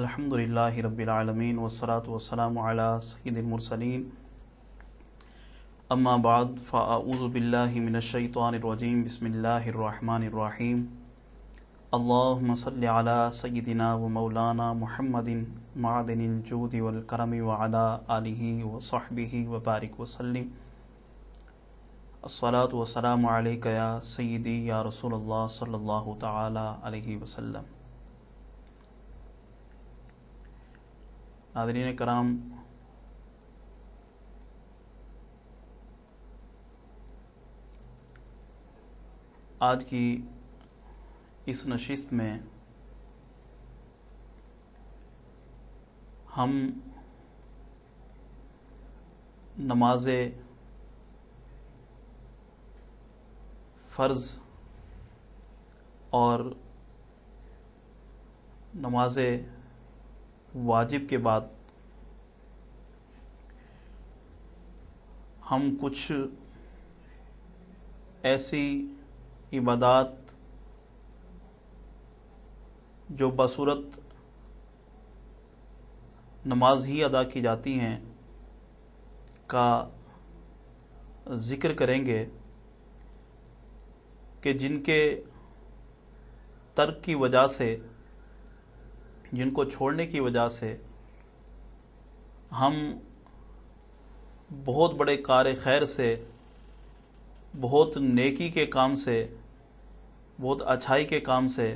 अल्हम्दुलिल्लाह रब्बिल आलमीन वस्सलात वस्सलाम अला सय्यिदिल मुरसलीन अम्मा बाद फ़ाऊज़ु बिल्लाहि मिनश शैतानिर रजीम बिस्मिल्लाहिर रहमानिर रहीम अल्लाहुम्मा सल्लि अला सय्यिदिना व मौलाना मुहम्मदिन मादनिल जूदि वल करम व अला आलिहि व सहबिहि व बारिक वसल्लिम अस्सलातु वस्सलामु अलैका या सय्यिदी या रसूलुल्लाह सल्लल्लाहु तआला अलैहि वसल्लम नादरीन कराम आज की इस नशिस्त में हम नमाज फ़र्ज़ और नमाज़ वाजिब के बाद हम कुछ ऐसी इबादत जो बसूरत नमाज ही अदा की जाती हैं का जिक्र करेंगे कि जिनके तर्क की वजह से जिनको छोड़ने की वजह से हम बहुत बड़े कार्य खैर से बहुत नेकी के काम से बहुत अच्छाई के काम से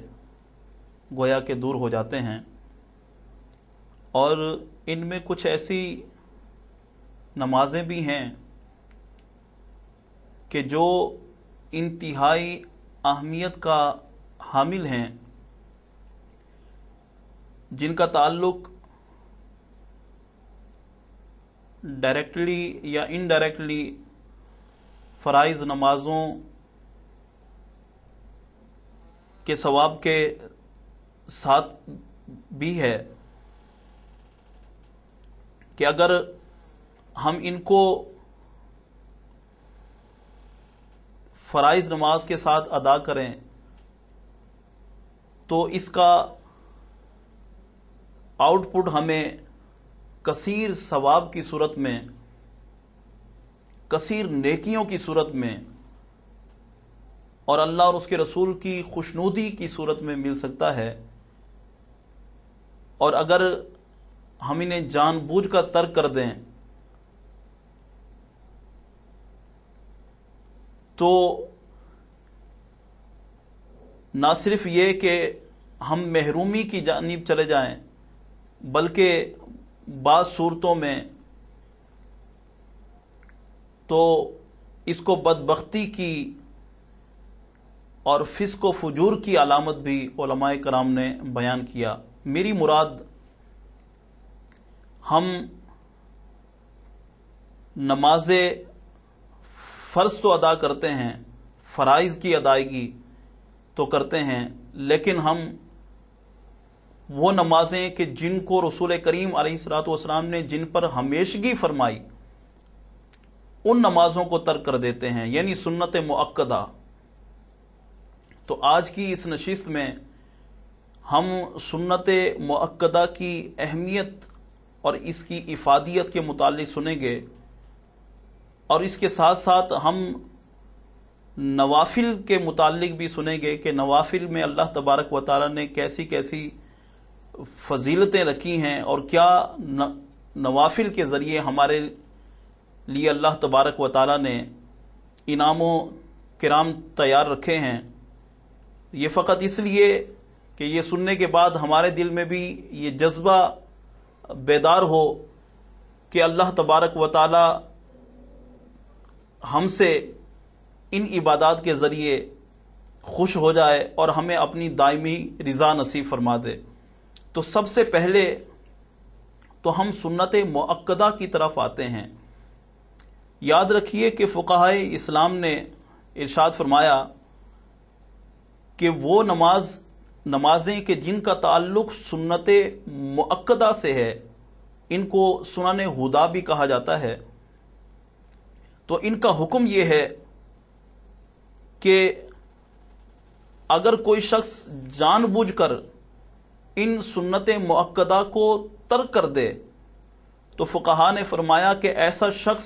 गोया के दूर हो जाते हैं और इनमें कुछ ऐसी नमाजें भी हैं कि जो इंतहाई अहमियत का हामिल हैं जिनका ताल्लुक डायरेक्टली या इनडायरेक्टली फ़राइज नमाजों के सवाब के साथ भी है कि अगर हम इनको फ़राइज नमाज के साथ अदा करें तो इसका आउटपुट हमें कसीर सवाब की सूरत में कसीर नेकियों की सूरत में और अल्लाह और उसके रसूल की खुशनूदी की सूरत में मिल सकता है और अगर हम इन्हें जानबूझ का तर्क कर दें तो ना सिर्फ ये कि हम महरूमी की जानब चले जाएं बल्कि बाद सूरतों में तो इसको बदबख्ती की और फिस्क फजूर की अलामत भी कराम ने बयान किया मेरी मुराद हम नमाज फ़र्ज तो अदा करते हैं फ़राइज़ की अदायगी तो करते हैं लेकिन हम वो नमाजें कि जिनको रसूल करीम सलाम ने जिन पर हमेशगी फरमाई उन नमाजों को तर्क कर देते हैं यानी सुन्नत मक्दा तो आज की इस नशिस्त में हम सुन्नत मक्दा की अहमियत और इसकी इफादियत के मुतालिक सुनेंगे और इसके साथ साथ हम नवाफिल के मुतालिक भी सुनेंगे कि नवाफिल में अल्लाह तबारक व ताली ने कैसी कैसी फजीलतें रखी हैं और क्या न, नवाफिल के ज़रिए हमारे लिए अल्लाह तबारक व ताली ने इनामों कराम तैयार रखे हैं ये फ़कत इसलिए कि ये सुनने के बाद हमारे दिल में भी ये जज्बा बेदार हो कि अल्लाह तबारक व ताली हमसे इन इबादत के ज़रिए खुश हो जाए और हमें अपनी दायमी रज़ा नसीब फरमा दे तो सबसे पहले तो हम सुन्नत मक्दा की तरफ आते हैं याद रखिए कि फ़ुकाय इस्लाम ने इरशाद फरमाया कि वो नमाज नमाजें के जिनका ताल्लुक सुन्नत मक्दा से है इनको सुनान हुदा भी कहा जाता है तो इनका हुक्म यह है कि अगर कोई शख्स जानबूझकर इन सुन्नत मक्दा को तर्क कर दे तो फुकाहा ने फरमाया कि ऐसा शख्स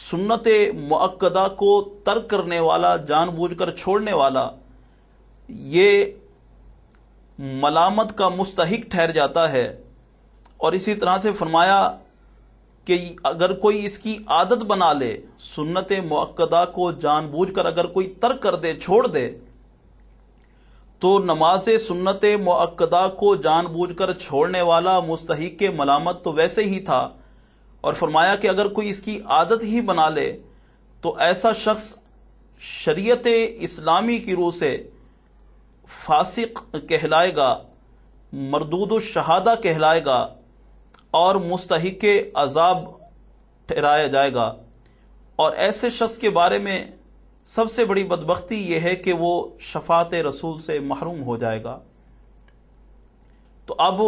सुन्नत मक्दा को तर्क करने वाला जानबूझकर छोड़ने वाला ये मलामत का मुस्तक ठहर जाता है और इसी तरह से फरमाया कि अगर कोई इसकी आदत बना ले सुन्नत मक्दा को जानबूझकर अगर कोई तर्क कर दे छोड़ दे तो नमाज सुन्नत मक्दा को जानबूझकर छोड़ने वाला मुस्तक मलामत तो वैसे ही था और फरमाया कि अगर कोई इसकी आदत ही बना ले तो ऐसा शख्स शरीत इस्लामी की रूह से फासिक कहलाएगा मरदूद शहादा कहलाएगा और मुस्तक अजाब ठहराया जाएगा और ऐसे शख्स के बारे में सबसे बड़ी बदबख्ती यह है कि वो शफात रसूल से महरूम हो जाएगा तो अब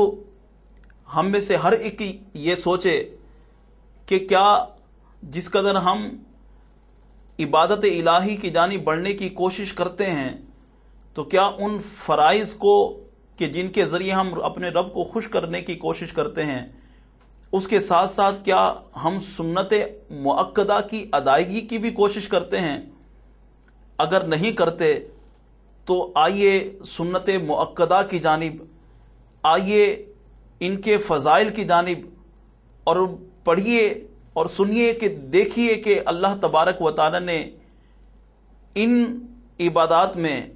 हम में से हर एक ये सोचे कि क्या जिस कदर हम इबादत इलाही की जानी बढ़ने की कोशिश करते हैं तो क्या उन फ़राइज़ को कि जिनके ज़रिए हम अपने रब को खुश करने की कोशिश करते हैं उसके साथ साथ क्या हम सुन्नत मक्दा की अदायगी की भी कोशिश करते हैं अगर नहीं करते तो आइए सुन्नत मक्दा की जानब आइए इनके फ़ज़ाइल की जानब और पढ़िए और सुनिए कि देखिए कि अल्लाह तबारक व ने इन इबादात में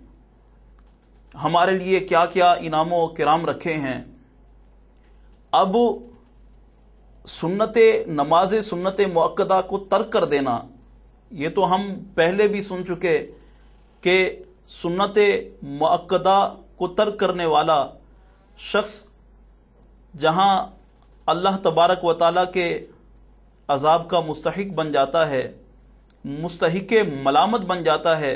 हमारे लिए क्या क्या इनामों कराम रखे हैं अब सुन्नत नमाज सुन्नत मक्दा को तर्क कर देना ये तो हम पहले भी सुन चुके कि सुन्नत मक्दा को तर्क करने वाला शख्स जहां अल्लाह तबारक व ताली के अजाब का मुस्तक बन जाता है मुस्तक मलामत बन जाता है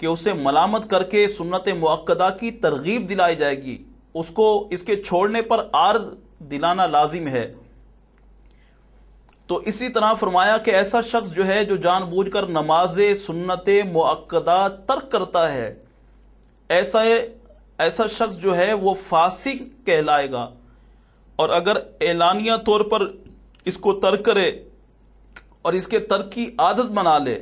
कि उसे मलामत करके सुन्नत मक्दा की तरगीब दिलाई जाएगी उसको इसके छोड़ने पर आर दिलाना लाजिम है तो इसी तरह फरमाया कि ऐसा शख्स जो है जो जानबूझकर नमाज सुन्नत मुक्दा तर्क करता है ऐसा ऐसा शख्स जो है वो फासिक कहलाएगा और अगर ऐलानिया तौर पर इसको तर्क करे और इसके तर्क की आदत बना ले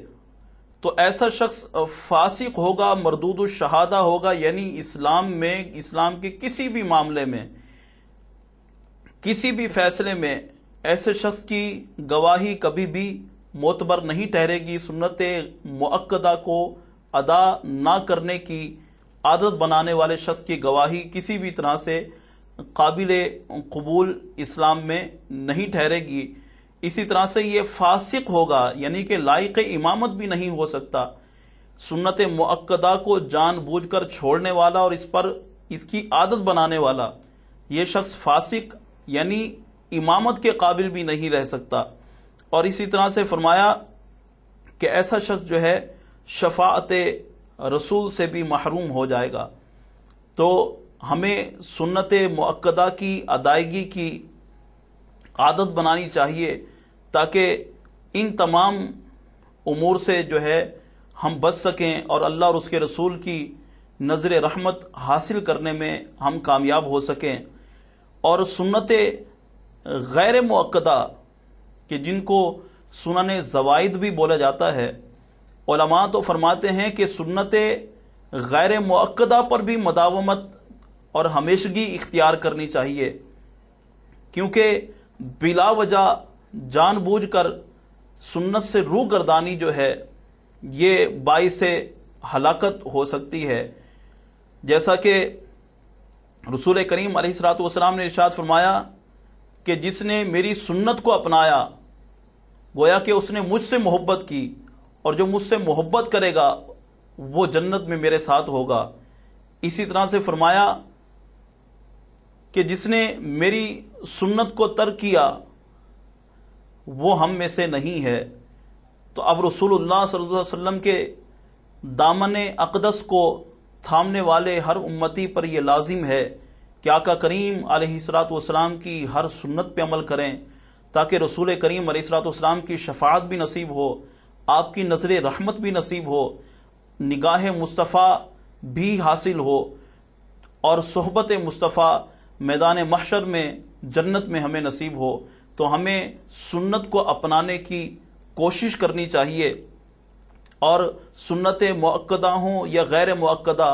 तो ऐसा शख्स फासिक होगा मरदूद शहादा होगा यानी इस्लाम में इस्लाम के किसी भी मामले में किसी भी फैसले में ऐसे शख्स की गवाही कभी भी मोतबर नहीं ठहरेगी सुन्नत मक्दा को अदा ना करने की आदत बनाने वाले शख्स की गवाही किसी भी तरह से काबिल कबूल इस्लाम में नहीं ठहरेगी इसी तरह से ये फासिक होगा यानी कि लायक इमामत भी नहीं हो सकता सुन्नत मक्दा को जानबूझकर छोड़ने वाला और इस पर इसकी आदत बनाने वाला ये शख्स फासिक यानी इमामत के काबिल भी नहीं रह सकता और इसी तरह से फरमाया कि ऐसा शख्स जो है शफात रसूल से भी महरूम हो जाएगा तो हमें सुन्नत मक्दा की अदायगी की आदत बनानी चाहिए ताकि इन तमाम उमूर से जो है हम बच सकें और अल्लाह और उसके रसूल की नज़र रहमत हासिल करने में हम कामयाब हो सकें और सुन्नत गैर मुक्दा कि जिनको सुनन ज़वाइद भी बोला जाता है ओलमा तो फरमाते हैं कि सुन्नत गैर मुक्दा पर भी मदावमत और हमेशगी इख्तियार करनी चाहिए क्योंकि बिला वजह जानबूझ कर सुन्नत से रू गर्दानी जो है ये से हलाकत हो सकती है जैसा कि रसूल करीम वसलाम ने इर्शाद फरमाया कि जिसने मेरी सुन्नत को अपनाया गोया कि उसने मुझसे मोहब्बत की और जो मुझसे मोहब्बत करेगा वो जन्नत में मेरे साथ होगा इसी तरह से फरमाया कि जिसने मेरी सुन्नत को तर्क किया वो हम में से नहीं है तो अब रसूलुल्लाह सल्लल्लाहु अलैहि वसल्लम के दामन अकदस को थामने वाले हर उम्मती पर यह लाजिम है कि आका करीम आलतम की हर सुन्नत पे अमल करें ताकि रसूल करीम आलतम की शफात भी नसीब हो आपकी नज़र रहमत भी नसीब हो निगाह मुस्तफ़ा भी हासिल हो और सहबत मुस्तफ़ा मैदान महशर में जन्नत में हमें नसीब हो तो हमें सुन्नत को अपनाने की कोशिश करनी चाहिए और सुन्नत मक्दा हों या गैर मक्दा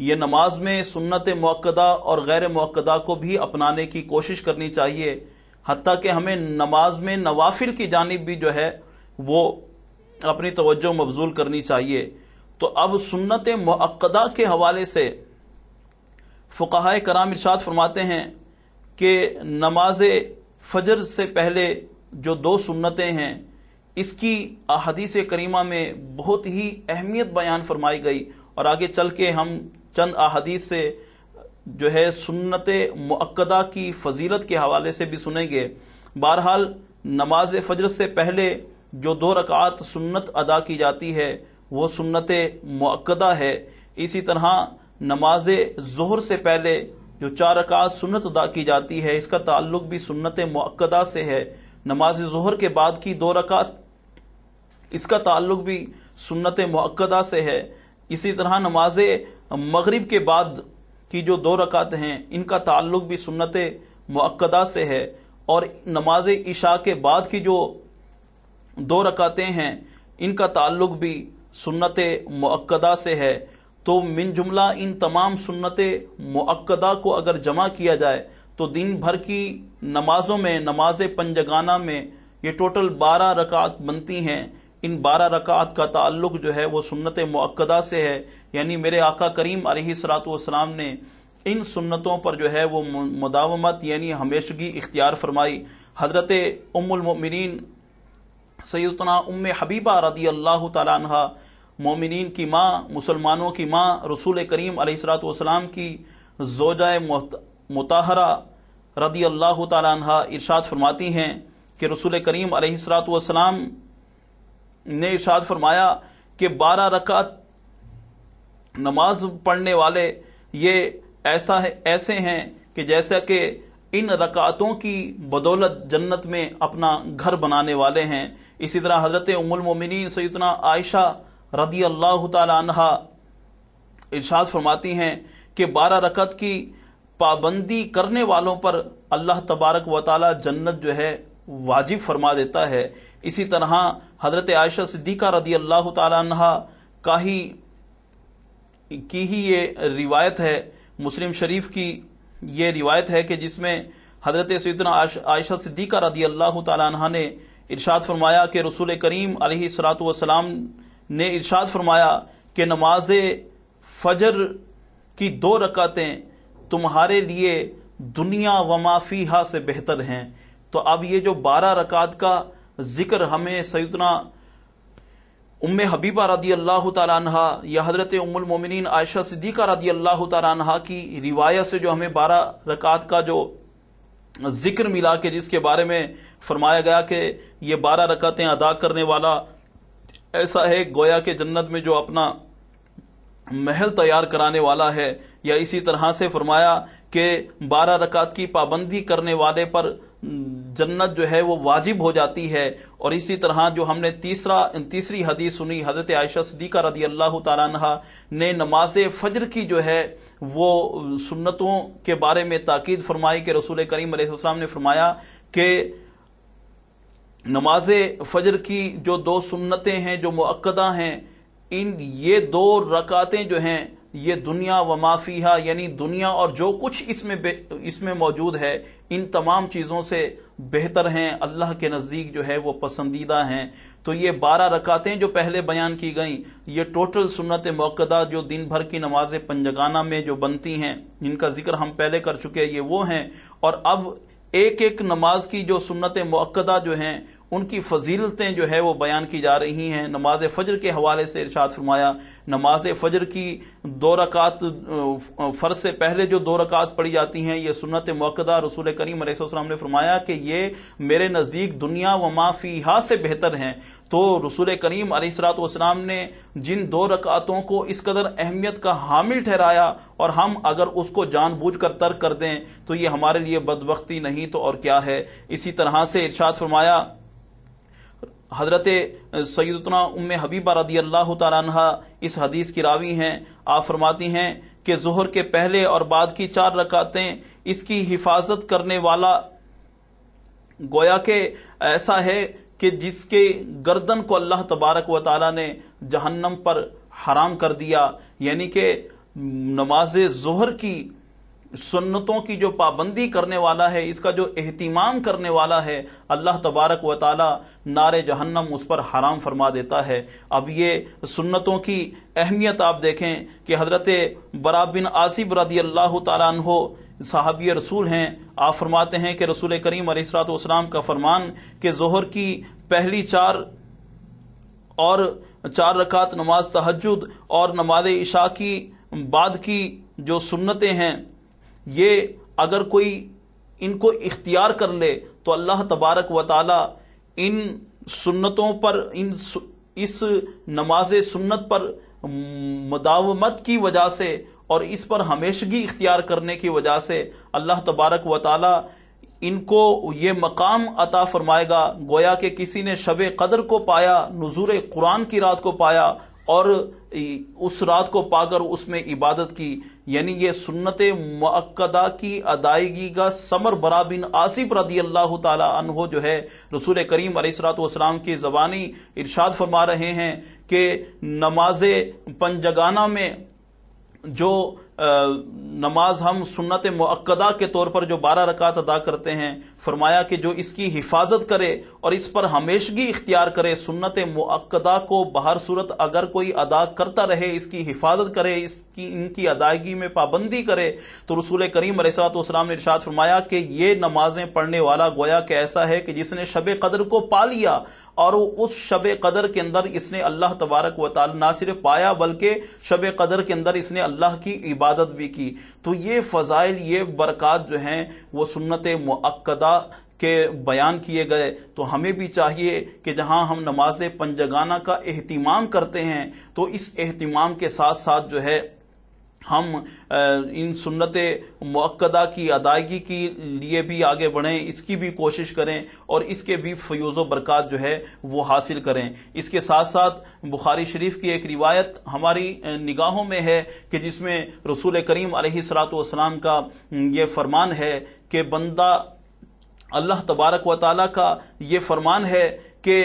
ये नमाज में सुन्नत मौकदा और गैर मौकदा को भी अपनाने की कोशिश करनी चाहिए हती कि हमें नमाज में नवाफिल की जानब भी जो है वो अपनी तोज्जो मबजूल करनी चाहिए तो अब सुन्नत मक्दा के हवाले से फ़ुकाह कराम इर्शाद फरमाते हैं कि नमाज फजर से पहले जो दो सुन्नतें हैं इसकी अहदीस करीमा में बहुत ही अहमियत बयान फरमाई गई और आगे चल के हम चंद अहदीस से जो है सुन्नत मक्दा की फजीलत के हवाले से भी सुनेंगे बहरहाल नमाज फजर से पहले जो दो रकात सुन्नत अदा की जाती है वो सुन्नत मक्दा है इसी तरह नमाज जहर से पहले जो चार रकात सुन्नत अदा की जाती है इसका ताल्लुक भी सुन्नत मक्दा से है नमाज जहर के बाद की दो रकात इसका ताल्लुक भी सुन्नत मक्दा से है इसी तरह नमाज मगरिब के बाद की जो दो रकात हैं इनका ताल्लुक भी सुन्नत मक्दा से है और नमाज इशा के बाद की जो दो रकातें हैं इनका ताल्लुक भी सुन्नत मक्दा से है तो मिन जुमला इन तमाम सुन्नत मक्दा को अगर जमा किया जाए तो दिन भर की नमाजों में नमाज पंजगाना में ये टोटल बारह रकात बनती हैं इन बारह रकात का ताल्लुक जो है वो सुन्नत मक्दा से है यानी मेरे आका करीम सलाम ने इन सुन्नतों पर जो है वो मुदावमत यानी हमेशगी इख्तियार फरमाई हजरत उमिन सैदना उम हबीबा रदी अल्लाह तहा मोमिन की माँ मुसलमानों की माँ रसूल करीम सलाम की जोजाए मुताहरा रदी अल्लाह तह इर्शाद फरमाती हैं कि रसूल करीम सलाम ने इर्शाद फरमाया कि बारह रकात नमाज पढ़ने वाले ये ऐसा है ऐसे हैं कि जैसा कि इन रकातों की बदौलत जन्नत में अपना घर बनाने वाले हैं इसी तरह हजरत उमुलमिन सैदना आयशा रदी अल्लाह तहा इर्शाद फरमाती हैं कि बारह रकत की पाबंदी करने वालों पर अल्लाह तबारक व ताली जन्नत जो है वाजिब फरमा देता है इसी तरह हजरत आयशा सिद्दीका रदी अल्लाह तहा का ही की ही ये रिवायत है मुस्लिम शरीफ की ये रिवायत है कि जिसमें हजरत सदना आयशा सिद्दीका रदी अल्लाह तह ने इरशाद फरमाया कि रसूल करीम सलाम ने इरशाद फरमाया कि नमाज फजर की दो रकातें तुम्हारे लिए दुनिया व माफीहा से बेहतर हैं तो अब ये जो बारह रकात का जिक्र हमें सैदना उम्म हबीबा रदी अल्लाह तहा या हजरत मोमिन आयशा सिद्दीका रदी अल्लाह तारा की रिवायत से जो हमें बारह रकात का जो जिक्र मिला के जिसके बारे में फरमाया गया कि ये बारह रकातें अदा करने वाला ऐसा है गोया के जन्नत में जो अपना महल तैयार कराने वाला है या इसी तरह से फरमाया कि बारह रकात की पाबंदी करने वाले पर जन्नत जो है वो वाजिब हो जाती है और इसी तरह जो हमने तीसरा तीसरी हदीस सुनी हजरत आयशा सदीका रदी अल्लाह तला ने नमाज फजर की जो है वो सुन्नतों के बारे में ताकीद फरमाई कि रसूल करीम ने फरमाया कि नमाज फजर की जो दो सुन्नतें हैं जो मक्दा हैं इन ये दो रकातें जो हैं ये दुनिया व माफिया यानी दुनिया और जो कुछ इसमें इसमें मौजूद है इन तमाम चीज़ों से बेहतर हैं अल्लाह के नज़दीक जो है वो पसंदीदा हैं तो ये बारह रकातें जो पहले बयान की गई ये टोटल सुन्नत मौकदा जो दिन भर की नमाज पंजगाना में जो बनती हैं जिनका जिक्र हम पहले कर चुके हैं ये वो हैं और अब एक एक नमाज की जो सुन्नत मौकदा जो हैं उनकी फजीलतें जो है वो बयान की जा रही हैं नमाज फजर के हवाले से इरशाद फरमाया नमाज फजर की दो रकात फ़र्ज से पहले जो दो रकात पढ़ी जाती हैं ये सुन्नत मौकदा रसूल करीम अलैहिस्सलाम ने फरमाया कि ये मेरे नज़दीक दुनिया व माफ़ीहा से बेहतर हैं तो रसूल करीम अलैहिस्सलाम ने जिन दो रकातों को इस कदर अहमियत का हामिल ठहराया और हम अगर उसको जानबूझ कर तर्क कर दें तो ये हमारे लिए बदबख्ती नहीं तो और क्या है इसी तरह से इर्शाद फरमाया हज़रत सैदना उम हबीबा रदी अल्लाह तारा इस हदीस की रावी हैं आप फरमाती हैं कि जहर के पहले और बाद की चार रकातें इसकी हिफाजत करने वाला गोया के ऐसा है कि जिसके गर्दन को अल्लाह तबारक व ताली ने जहन्नम पर हराम कर दिया यानी कि नमाज जहर की सुन्नतों की जो पाबंदी करने वाला है इसका जो अहतमाम करने वाला है अल्लाह तबारक व ताली नार जहन्नम उस पर हराम फरमा देता है अब ये सुन्नतों की अहमियत आप देखें कि हज़रत बरा बिन आसिब रदी अल्लाह तहो साहबी रसूल हैं आप फरमाते हैं कि रसूल करीम अलैहिस्सलाम का फरमान कि जहर की पहली चार और चार रकात नमाज तहजद और नमाज इशा की बाद की जो सुन्नतें हैं ये अगर कोई इनको इख्तियार कर ले तो अल्लाह तबारक व ताला इन सुन्नतों पर इन इस नमाज सुन्नत पर मदावमत की वजह से और इस पर हमेशगी इख्तियार करने की वजह से अल्लाह तबारक व ताला इनको ये मकाम अता फरमाएगा गोया के किसी ने शब कदर को पाया नजूर कुरान की रात को पाया और उस रात को पाकर उसमें इबादत की यानी ये सुन्नत मक्दा की अदायगी का समर बरा बिन आसिफ रदी अल्लाह तहो जो है रसूल करीम सलाम की जबानी इर्शाद फरमा रहे हैं कि नमाज पंजगाना में जो नमाज हम सुन्नत मक्दा के तौर पर जो बारह रकात अदा करते हैं फरमाया कि जो इसकी हिफाजत करे और इस पर हमेशगी इख्तियार करे सुन्नत मुक्दा को बहर सूरत अगर कोई अदा करता रहे इसकी हिफाजत करे इसकी इनकी अदायगी में पाबंदी करे तो रसूल करीम सलाम ने इर्शाद फरमाया कि ये नमाजें पढ़ने वाला गोया कि ऐसा है कि जिसने शब कदर को पा लिया और उस शब कदर के अंदर इसने अल्लाह तबारक व ताल ना सिर्फ पाया बल्कि शब कदर के अंदर इसने अल्लाह की इबादत भी की तो ये फजाइल ये बरक़ात जो हैं वो सुन्नत मक्दा के बयान किए गए तो हमें भी चाहिए कि जहां हम नमाज पंजगाना का एहतमाम करते हैं तो इस अहतमाम के साथ साथ जो है हम इन सुन्नत मक्दा की अदायगी के लिए भी आगे बढ़ें इसकी भी कोशिश करें और इसके भी फ्यूज़ बरक़ात जो है वो हासिल करें इसके साथ साथ बुखारी शरीफ की एक रिवायत हमारी निगाहों में है कि जिसमें रसूल करीम सलाम का ये फरमान है कि बंदा अल्लाह तबारक व ताली का ये फरमान है कि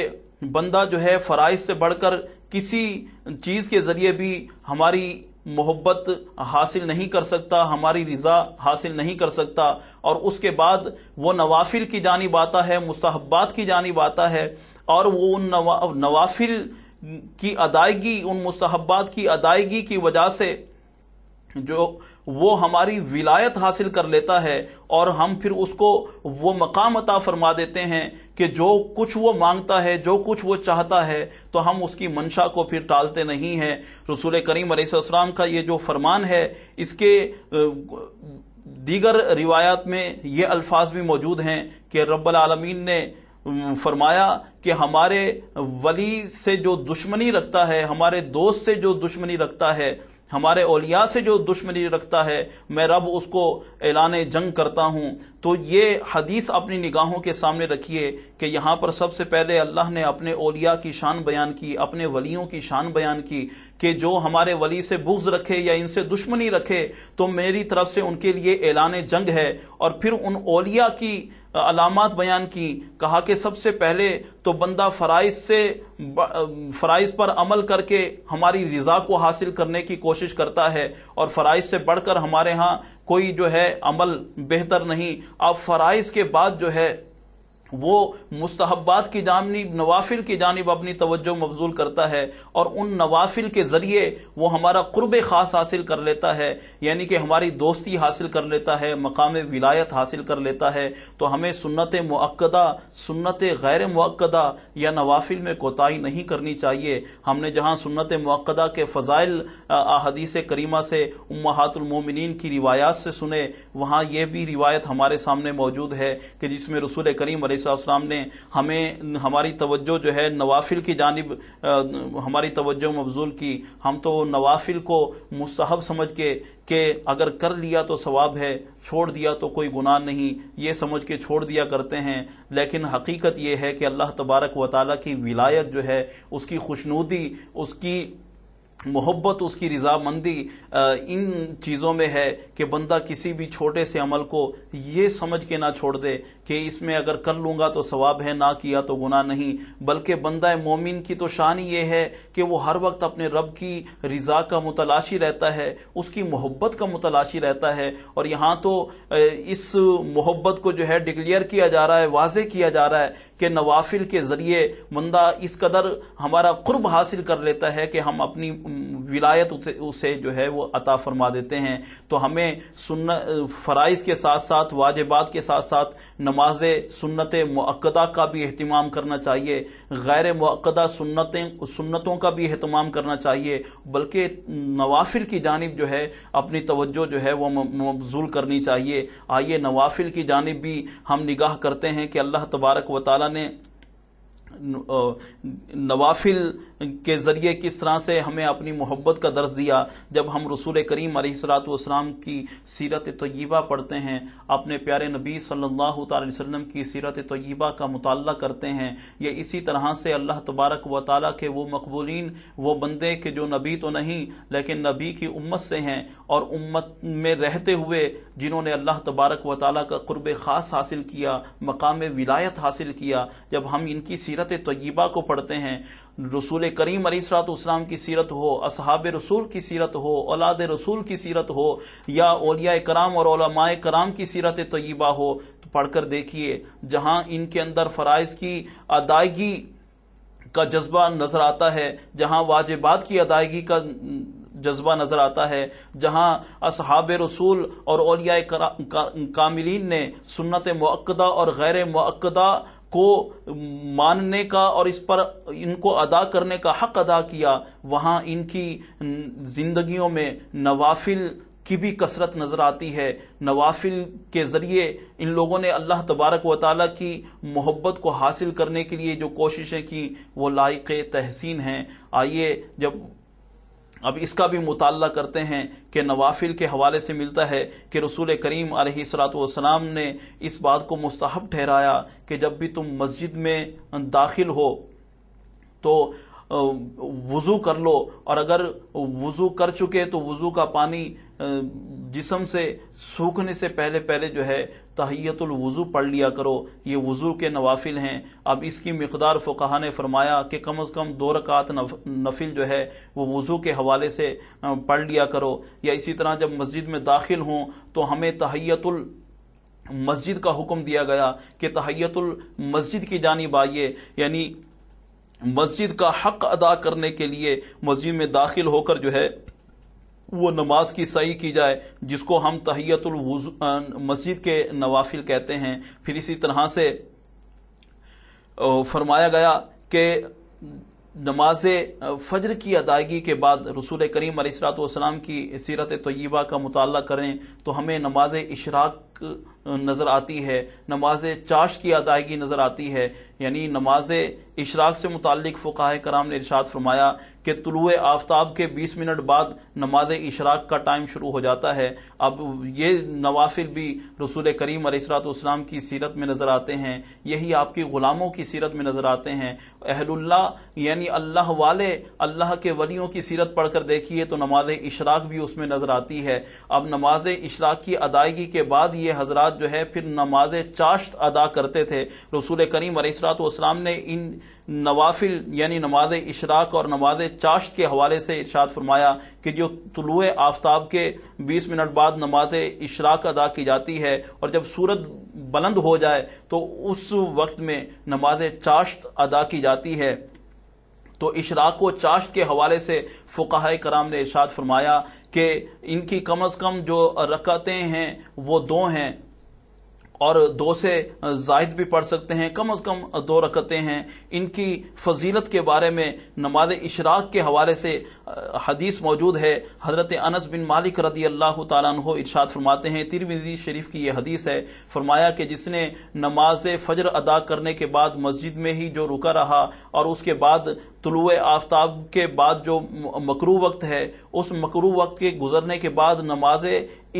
बंदा जो है फ़राइज से बढ़कर किसी चीज़ के ज़रिए भी हमारी मोहब्बत हासिल नहीं कर सकता हमारी रज़ा हासिल नहीं कर सकता और उसके बाद वो नवाफिल की जानब आता है मुस्तहबात की जानब आता है और वो उन नवा, नवाफिल की अदायगी उन मुस्तहबात की अदायगी की वजह से जो वो हमारी विलायत हासिल कर लेता है और हम फिर उसको वो मकाम अता फरमा देते हैं कि जो कुछ वो मांगता है जो कुछ वो चाहता है तो हम उसकी मंशा को फिर टालते नहीं हैं रसूल करीम अलैहिस्सलाम का ये जो फरमान है इसके दीगर रिवायात में ये अल्फाज भी मौजूद हैं कि रब्बल आलमीन ने फरमाया कि हमारे वली से जो दुश्मनी रखता है हमारे दोस्त से जो दुश्मनी रखता है हमारे ओलिया से जो दुश्मनी रखता है मैं रब उसको ऐलान जंग करता हूँ तो ये हदीस अपनी निगाहों के सामने रखिए कि यहाँ पर सबसे पहले अल्लाह ने अपने ओलिया की शान बयान की अपने वलियों की शान बयान की कि जो हमारे वली से बुग्ज रखे या इनसे दुश्मनी रखे तो मेरी तरफ से उनके लिए ऐलान जंग है और फिर उन ओलिया की अलामत बयान की कहा कि सबसे पहले तो बंदा फ़राइज से फ़राइज पर अमल करके हमारी रज़ा को हासिल करने की कोशिश करता है और फ़राइज से बढ़कर हमारे यहाँ कोई जो है अमल बेहतर नहीं अब फ़राइज के बाद जो है वो मुस्तहबात की जानी नवाफिल की जानब अपनी तवज्जो मबजूल करता है और उन नवाफिल के ज़रिए वो हमारा क़ुरब ख़ास हासिल कर लेता है यानी कि हमारी दोस्ती हासिल कर लेता है मकाम विलायत हासिल कर लेता है तो हमें सुन्नत मक्दा सुन्नत गैर मक्दा या नवाफिल में कोताही नहीं करनी चाहिए हमने जहाँ सुन्नत मक्दा के फ़ज़ाइल अहदीस करीमा से उम्मातुलमोमिन की रिवायात से सुने वहाँ यह भी रिवायत हमारे सामने मौजूद है कि जिसमें रसूल करीम सल्लल्लाहु ने हमें हमारी तवज्जो जो है नवाफिल की जानब हमारी तवज्जो मबजूल की हम तो नवाफिल को मुस्तहब समझ के कि अगर कर लिया तो सवाब है छोड़ दिया तो कोई गुनाह नहीं ये समझ के छोड़ दिया करते हैं लेकिन हकीकत यह है कि अल्लाह तबारक व ताली की विलायत जो है उसकी खुशनूदी उसकी मोहब्बत उसकी रजामंदी इन चीज़ों में है कि बंदा किसी भी छोटे से अमल को ये समझ के ना छोड़ दे कि इसमें अगर कर लूँगा तो सवाब है ना किया तो गुना नहीं बल्कि बंदा मोमिन की तो शान ये है कि वो हर वक्त अपने रब की रज़ा का मुतलाशी रहता है उसकी मोहब्बत का मुतलाशी रहता है और यहाँ तो इस मोहब्बत को जो है डिक्लेयर किया जा रहा है वाज किया जा रहा है कि नवाफिल के ज़रिए बंदा इस कदर हमारा कुर्ब हासिल कर लेता है कि हम अपनी विलायत उसे, उसे जो है वो अता फरमा देते हैं तो हमें सुन्न फ़राइज़ के साथ साथ वाजबात के साथ साथ नमाज सुन्नत मक्दा का भी अहतमाम करना चाहिए गैर मक्दा सुन्नतें सुन्नतों का भी अहतमाम करना चाहिए बल्कि नवाफिल की जानब जो है अपनी तवज्जो जो है वह मबजूल करनी चाहिए आइए नवाफिल की जानब भी हम निगाह करते हैं कि अल्लाह तबारक व ने नवाफिल के ज़रिए किस तरह से हमें अपनी मोहब्बत का दर्ज दिया जब हम रसूल करीम सलाम की सीरत तयबा पढ़ते हैं अपने प्यारे नबी सल्लल्लाहु अलैहि वसल्लम की सीरत तयबा का मुताल करते हैं ये इसी तरह से अल्लाह तबारक व ताली के वो मकबूलिन वो बंदे के जो नबी तो नहीं लेकिन नबी की उम्मत से हैं और उम्मत में रहते हुए जिन्होंने अल्लाह तबारक व ताली का कुर्ब ख़ास हासिल किया मकाम विलायत हासिल किया जब हम इनकी सीरत तयबा को पढ़ते हैं रसूल करीम अलीसरातम की सीरत हो असहाब रसूल की सीरत हो औलाद रसूल की सीरत हो या ओलिया कराम और ओलमाए कराम की सीरत तयबा हो तो पढ़कर देखिए जहाँ इनके अंदर फ़रज़ की अदायगी का जज्बा नज़र आता है जहां वाजिबात की अदायगी का जज्बा नज़र आता है जहां असहाब रसूल और ओलिया का, कामिलीन ने सुन्नत मक्दा और गैर मक्दा को मानने का और इस पर इनको अदा करने का हक अदा किया वहाँ इनकी जिंदगियों में नवाफिल की भी कसरत नज़र आती है नवाफिल के ज़रिए इन लोगों ने अल्लाह तबारक व ताली की मोहब्बत को हासिल करने के लिए जो कोशिशें की वो लायक तहसीन हैं आइए जब अब इसका भी मुताल करते हैं कि नवाफिल के हवाले से मिलता है कि रसूल करीम सलाम ने इस बात को मुस्तहब ठहराया कि जब भी तुम मस्जिद में दाखिल हो तो वज़ू कर लो और अगर वज़ू कर चुके तो वज़ू का पानी जिसम से सूखने से पहले पहले जो है तहैतुलवज़ू पढ़ लिया करो ये वज़ू के नवाफिल हैं अब इसकी मकदार फ़ुकहा ने फरमाया कि कम अज़ कम दो रकात नफिल जो है वो वज़ू के हवाले से पढ़ लिया करो या इसी तरह जब मस्जिद में दाखिल हों तो हमें तहयतुल मस्जिद का हुक्म दिया गया कि तहयतुल मस्जिद की जानब आइए यानी मस्जिद का हक अदा करने के लिए मस्जिद में दाखिल होकर जो है वो नमाज की सही की जाए जिसको हम तहैतुल मस्जिद के नवाफिल कहते हैं फिर इसी तरह से फरमाया गया कि नमाज फजर की अदायगी के बाद रसूल करीम अलैहिस्सलाम की सीरत तयबा का मुताल करें तो हमें नमाज इशराक नज़र आती है नमाज चाश की अदायगी नज़र आती है यानी नमाज इशराक से मुतल फ़ुकाह कराम ने इरशाद फरमाया कि तुलु आफ्ताब के 20 मिनट बाद नमाज इशराक का टाइम शुरू हो जाता है अब ये नवाफिल भी रसूल करीम अलैहिस्सलाम की सीरत में नज़र आते हैं यही आपकी ग़ुलामों की सीरत में नज़र आते हैं अहलुल्ला यानी अल्लाह वाले अल्लाह के वलियों की सीरत पढ़कर देखिए तो नमाज इशराक भी उसमें नज़र आती है अब नमाज इशराक की अदायगी के बाद ये हजरात जो है फिर नमाज चाश्त अदा करते थे रसूल करीम अलैहिस्सलाम ने इन नवाफिल यानी नमाज इशराक और नमाज चाश्त के हवाले से इर्शाद फरमाया कि जो तुलु आफ्ताब के 20 मिनट बाद नमाज इशराक अदा की जाती है और जब सूरत बुलंद हो जाए तो उस वक्त में नमाज चाश्त अदा की जाती है तो इशराक व चाश्त के हवाले से फुकाहे कराम ने इर्शाद फरमाया कि इनकी कम अज़ कम जो रकतें हैं वो दो हैं और दो से जायद भी पढ़ सकते हैं कम अज कम दो रकतें हैं इनकी फजीलत के बारे में नमाज इशराक के हवाले से हदीस मौजूद है हजरत अनस बिन मालिक रदी अल्लाह तु इर्शाद फरमाते हैं तिरमिजी शरीफ की यह हदीस है फरमाया कि जिसने नमाज फजर अदा करने के बाद मस्जिद में ही जो रुका रहा और उसके बाद तुलु आफ्ताब के बाद जो मकरू वक्त है उस मकरू वक्त के गुजरने के बाद नमाज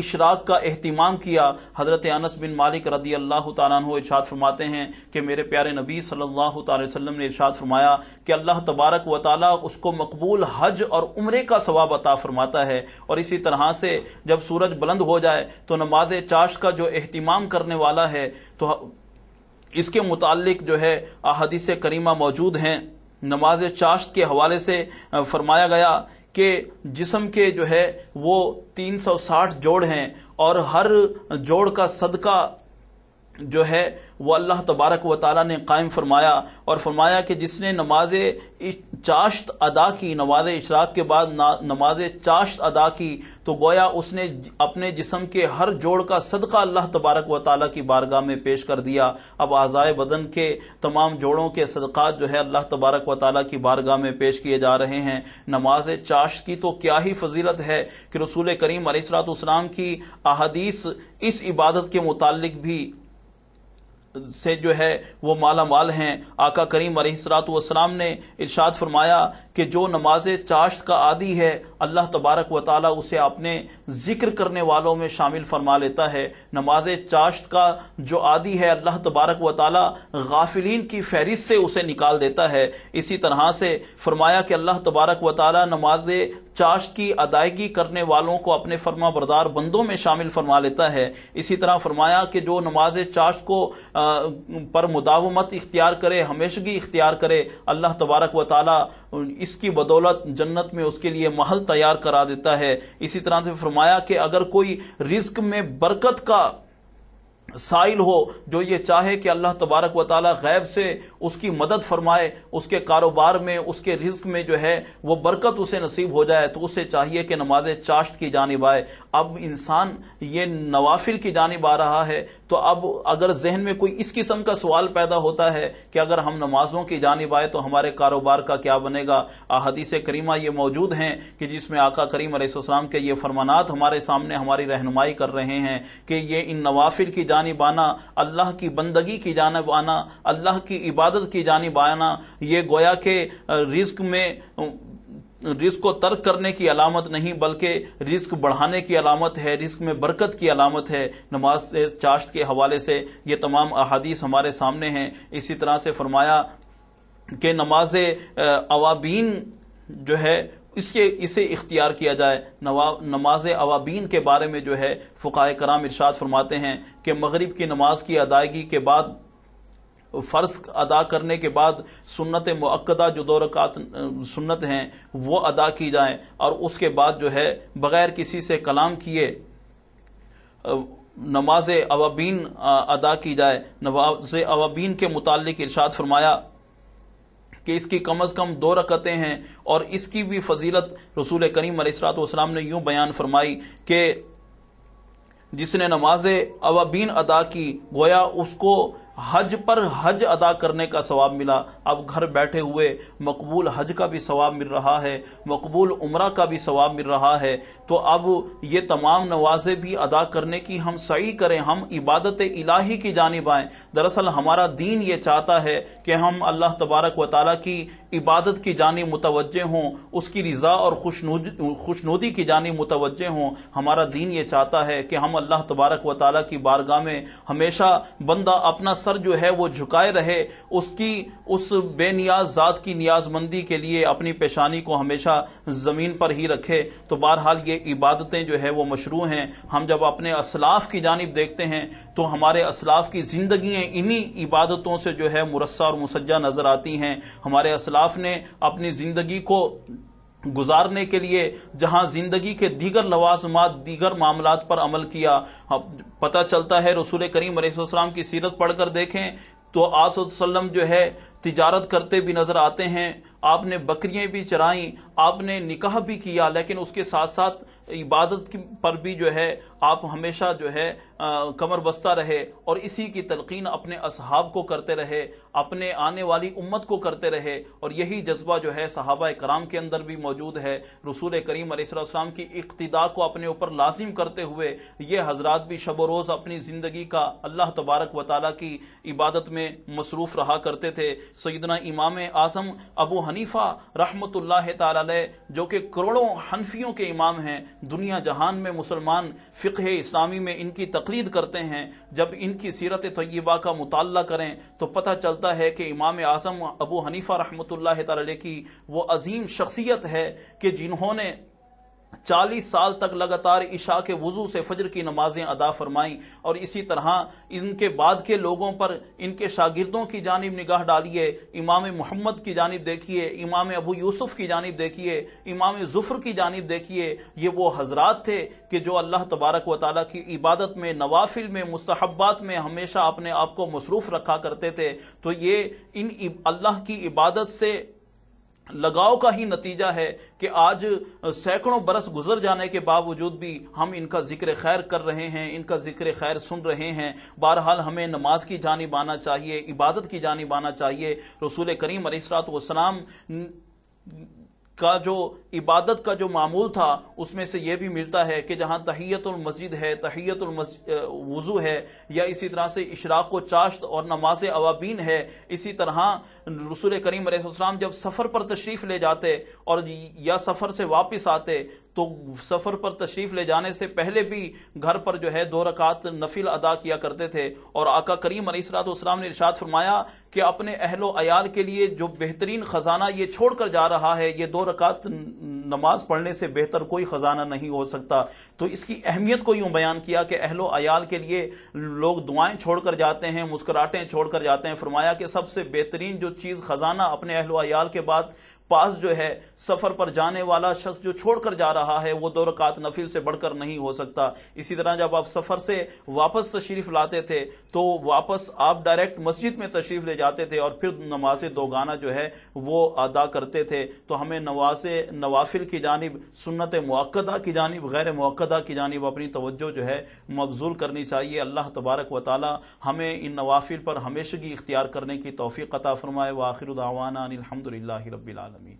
इशराक का अहतमाम किया हजरत अनस बिन मालिक रदी अल्लाह तु इर्शाद फरमाते हैं कि मेरे प्यारे नबी सल्लल्लाहु अलैहि वसल्लम ने इर्शाद फरमाया कि अल्लाह तबारक व ताली उसको मकबूल हज और उम्र का सवाब अता फरमाता है और इसी तरह से जब सूरज बुलंद हो जाए तो नमाज चाश का जो अहतमाम करने वाला है तो इसके मुतालिक जो है अहदीस करीमा मौजूद हैं नमाज चाश्त के हवाले से फरमाया गया कि जिसम के जो है वो 360 जोड़ हैं और हर जोड़ का सदका जो है वो अल्लाह तबारक व ताली ने कायम फरमाया और फरमाया कि जिसने नमाज चाश्त अदा की नमाज इशराक के बाद नमाज चाश्त अदा की तो गोया उसने अपने जिसम के हर जोड़ का सदका अल्लाह तबारक व ताली की बारगाह में पेश कर दिया अब आज़ाए बदन के तमाम जोड़ों के सदका जो है अल्लाह तबारक व ताली की बारगाह में पेश किए जा रहे हैं नमाज चाश्त की तो क्या ही फजीलत है कि रसूल करीम अलैहिस्सलाम की अहादीस इस इबादत के मुतालिक भी से जो है वो माला माल हैं आका करीम सलात वसलाम ने इरशाद फरमाया कि जो नमाज चाश्त का आदि है अल्लाह तबारक व ताली उसे अपने जिक्र करने वालों में शामिल फरमा लेता है नमाज चाश्त का जो आदि है अल्लाह तबारक व ताली गाफिलीन की फहरिस्त से उसे निकाल देता है इसी तरह से फरमाया कि अल्लाह तबारक व ताली नमाज चाश की अदायगी करने वालों को अपने फरमा बरदार बंदों में शामिल फरमा लेता है इसी तरह फरमाया कि जो नमाज चाश को आ, पर मुदावमत इख्तियार करे हमेशगी इख्तियार करे अल्लाह तबारक व ताली इसकी बदौलत जन्नत में उसके लिए महल तैयार करा देता है इसी तरह से फरमाया कि अगर कोई रिस्क में बरकत का साइल हो जो ये चाहे कि अल्लाह तबारक व ताली गैब से उसकी मदद फरमाए उसके कारोबार में उसके रिस्क में जो है वह बरकत उसे नसीब हो जाए तो उसे चाहिए कि नमाज चाश्त की जानब आए अब इंसान ये नवाफिल की जानब आ रहा है तो अब अगर जहन में कोई इस किस्म का सवाल पैदा होता है कि अगर हम नमाजों की जानब आए तो हमारे कारोबार का क्या बनेगा अहदीस करीमा ये मौजूद हैं कि जिसमें आका करीम अलैहिस्सलाम के ये फरमानात हमारे सामने हमारी रहनुमाई कर रहे हैं कि ये इन नवाफिल की जानब आना अल्लाह की बंदगी की जानब आना अल्लाह की इबादत की जानब आना ये गोया के रिज्क में रिस्क को तर्क करने की अलामत नहीं बल्कि रिस्क बढ़ाने की अलामत है रिस्क में बरकत की अलामत है नमाज से चाश्त के हवाले से ये तमाम अहादीस हमारे सामने हैं इसी तरह से फरमाया कि नमाज अवाबीन जो है इसके इसे इख्तियार किया जाए नमाज अवाबीन के बारे में जो है फ़ुकाए कराम इरशाद फरमाते हैं कि मगरब की नमाज की अदायगी के बाद फ़र्ज अदा करने के बाद सुन्नत मक्दा जो दो रकात सुन्नत हैं वो अदा की जाए और उसके बाद जो है बग़ैर किसी से कलाम किए नमाज अवाबीन अदा की जाए नमाज अवाबीन के मुतालिक इर्शाद फरमाया कि इसकी कम अज़ कम दो रकतें हैं और इसकी भी फजीलत रसूल करीम अलैहिस्सलाम ने यूं बयान फरमाई कि जिसने नमाज अवाबीन अदा की गोया उसको हज पर हज अदा करने का सवाब मिला अब घर बैठे हुए मकबूल हज का भी सवाब मिल रहा है मकबूल उम्र का भी सवाब मिल रहा है तो अब ये तमाम नवाजे भी अदा करने की हम सही करें हम इबादत इलाही की जानब आए दरअसल हमारा दीन ये चाहता है कि हम अल्लाह तबारक व ताली की इबादत की जानी मुतवजह हों उसकी रज़ा और खुशनुदी की जानी मुतवजह हों हमारा दीन ये चाहता है कि हम अल्लाह तबारक व ताली की बारगाह में हमेशा बंदा अपना सर जो है वो झुकाए रहे उसकी उस बेनियाज ज़ात की नियाजमंदी के लिए अपनी पेशानी को हमेशा ज़मीन पर ही रखे तो बहरहाल ये इबादतें जो है वो मशरू हैं हम जब अपने असलाफ की जानब देखते हैं तो हमारे असलाफ की ज़िंदगी इन्हीं इबादतों से जो है मुरस्सा और मुसज्जा नज़र आती हैं हमारे असलाफ इख्तलाफ ने अपनी जिंदगी को गुजारने के लिए जहां जिंदगी के दीगर लवाजमात दीगर मामला पर अमल किया पता चलता है रसूल करीम अलैहिस्सलाम की सीरत पढ़कर देखें तो आप जो है तिजारत करते भी नजर आते हैं आपने बकरियां भी चराई आपने निकाह भी किया लेकिन उसके साथ साथ इबादत की पर भी जो है आप हमेशा जो है आ, कमर बस्ता रहे और इसी की तलकिन अपने असहाब को करते रहे अपने आने वाली उम्मत को करते रहे और यही जज्बा जो है सहाबा कराम के अंदर भी मौजूद है रसूल करीम अलैहिस्सलाम की इकतदा को अपने ऊपर लाजिम करते हुए ये हजरात भी शब रोज़ अपनी ज़िंदगी का अल्लाह तबारक व ताली की इबादत में मसरूफ़ रहा करते थे सैदना इमाम आज़म अबू हनीफ़ा रहमत जो कि करोड़ों हनफियों के इमाम हैं दुनिया जहान में मुसलमान फ़िक इस्लामी में इनकी तकलीद करते हैं जब इनकी सीरत तय्यबा का मुताल करें तो पता चलता है कि इमाम आज़म अबू हनीफ़ा रहमत ला की वो अजीम शख्सियत है कि जिन्होंने चालीस साल तक लगातार ईशा के वजू से फजर की नमाजें अदा फरमाई और इसी तरह इनके बाद के लोगों पर इनके शागिर्दों की जानब निगाह डालिए इमाम मोहम्मद की जानब देखिए इमाम अबू यूसुफ की जानब देखिए इमाम जुफर की जानब देखिए ये वो हजरात थे कि जो अल्लाह तबारक व ताली की इबादत में नवाफिल में मुस्तहबात में हमेशा अपने आप को मसरूफ रखा करते थे तो ये इन अल्लाह की इबादत से लगाव का ही नतीजा है कि आज सैकड़ों बरस गुजर जाने के बावजूद भी हम इनका जिक्र खैर कर रहे हैं इनका जिक्र खैर सुन रहे हैं बहरहाल हमें नमाज की जानब आना चाहिए इबादत की जानब आना चाहिए रसूल करीम सलाम का जो इबादत का जो मामूल था उसमें से यह भी मिलता है कि जहां तहियतुल मस्जिद है तहियतुल वज़ू है या इसी तरह से इशराक व चाश्त और नमाज अवाबीन है इसी तरह रसूल करीम अलैहिस्सलाम जब सफ़र पर तशरीफ़ ले जाते और या सफ़र से वापस आते तो सफ़र पर तशरीफ़ ले जाने से पहले भी घर पर जो है दो रकात नफिल अदा किया करते थे और आका करीम अलैहिस्सलाम ने इरशाद फरमाया कि अपने अहलो अयाल के लिए जो बेहतरीन खजाना ये छोड़कर जा रहा है ये दो रकात नमाज पढ़ने से बेहतर कोई खजाना नहीं हो सकता तो इसकी अहमियत को यूं बयान किया कि अहलो अयाल के लिए लोग दुआएं छोड़कर जाते हैं मुस्कुराटे छोड़कर जाते हैं फरमाया कि सबसे बेहतरीन जो चीज़ खजाना अपने अहलो अयाल के बाद पास जो है सफर पर जाने वाला शख्स जो छोड़कर जा रहा है वो दो रकात नफिल से बढ़कर नहीं हो सकता इसी तरह जब आप सफर से वापस तशरीफ लाते थे तो वापस आप डायरेक्ट मस्जिद में तशरीफ ले जाते थे और फिर नमाज दो गाना जो है वो अदा करते थे तो हमें नवाज नवाफिल की जानब सुन्नत मौक़दा की जानब गैर मौक़दा की जानब अपनी तवज्जो जो है मबजूल करनी चाहिए अल्लाह तबारक व ताली हमें इन नवाफिल पर हमेशगी इख्तियार करने की तोफ़ी अता फरमाए वाखिर दावाना अनिलहमदिल्ला रबीआल me.